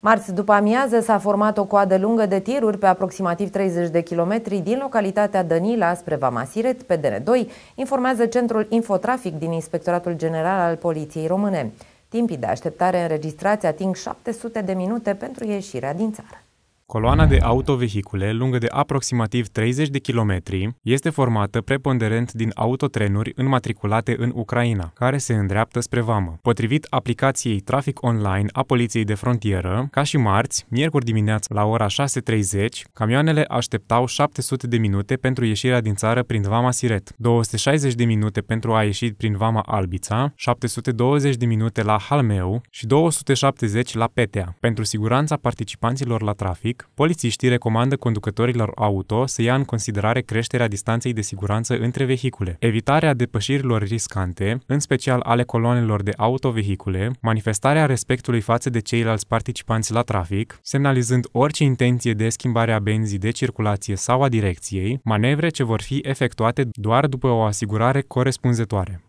Marți după amiază s-a format o coadă lungă de tiruri pe aproximativ 30 de kilometri din localitatea Dănila spre Vamasiret pe DN2, informează Centrul Infotrafic din Inspectoratul General al Poliției Române. Timpii de așteptare înregistrați ating 700 de minute pentru ieșirea din țară. Coloana de autovehicule, lungă de aproximativ 30 de kilometri, este formată preponderent din autotrenuri înmatriculate în Ucraina, care se îndreaptă spre vamă. Potrivit aplicației Trafic Online a Poliției de Frontieră, ca și marți, miercuri dimineață la ora 6.30, camioanele așteptau 700 de minute pentru ieșirea din țară prin vama Siret, 260 de minute pentru a ieși prin vama Albița, 720 de minute la Halmeu și 270 la Petea. Pentru siguranța participanților la trafic, trafic, polițiștii recomandă conducătorilor auto să ia în considerare creșterea distanței de siguranță între vehicule, evitarea depășirilor riscante, în special ale coloanelor de autovehicule, manifestarea respectului față de ceilalți participanți la trafic, semnalizând orice intenție de schimbare a benzii de circulație sau a direcției, manevre ce vor fi efectuate doar după o asigurare corespunzătoare.